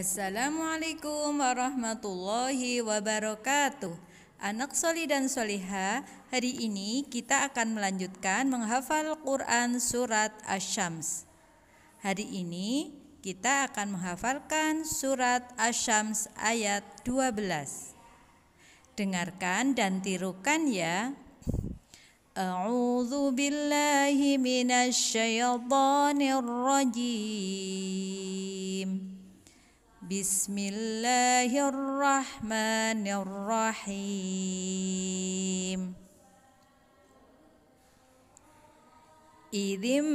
Assalamualaikum warahmatullahi wabarakatuh. Anak soli dan soliha, hari ini kita akan melanjutkan menghafal Quran Surat Asyams. Hari ini kita akan menghafalkan Surat Asyams ayat 12. Dengarkan dan tirukan ya. أعوذ بالله من الشيطان الرجيم Bismillahirrahmanirrahim Idzim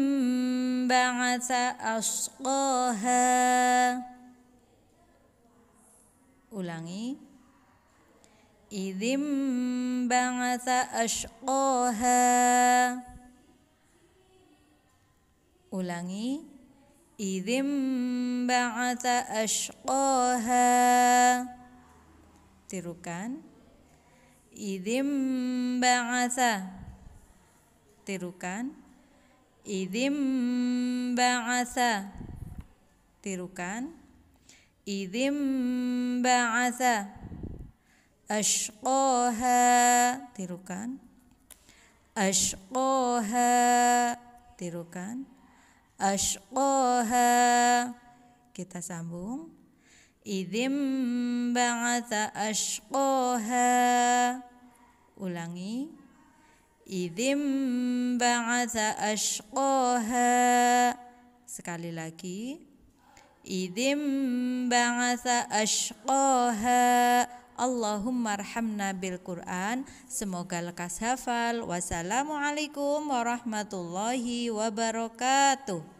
ba'atha asqaha Ulangi Idzim ba'atha asqaha Ulangi إذ انبعث أشقاها tirukan idzim ba'atha tirukan idzim ba'atha tirukan idzim ba'atha ashqaha tirukan ashqaha tirukan ashqaha kita sambung idzim ba'atha ashqaha ulangi idzim ba'atha ashqaha sekali lagi idzim ba'atha ashqaha Allahumma arhamna bil Quran semoga lekas hafal wassalamualaikum warahmatullahi wabarakatuh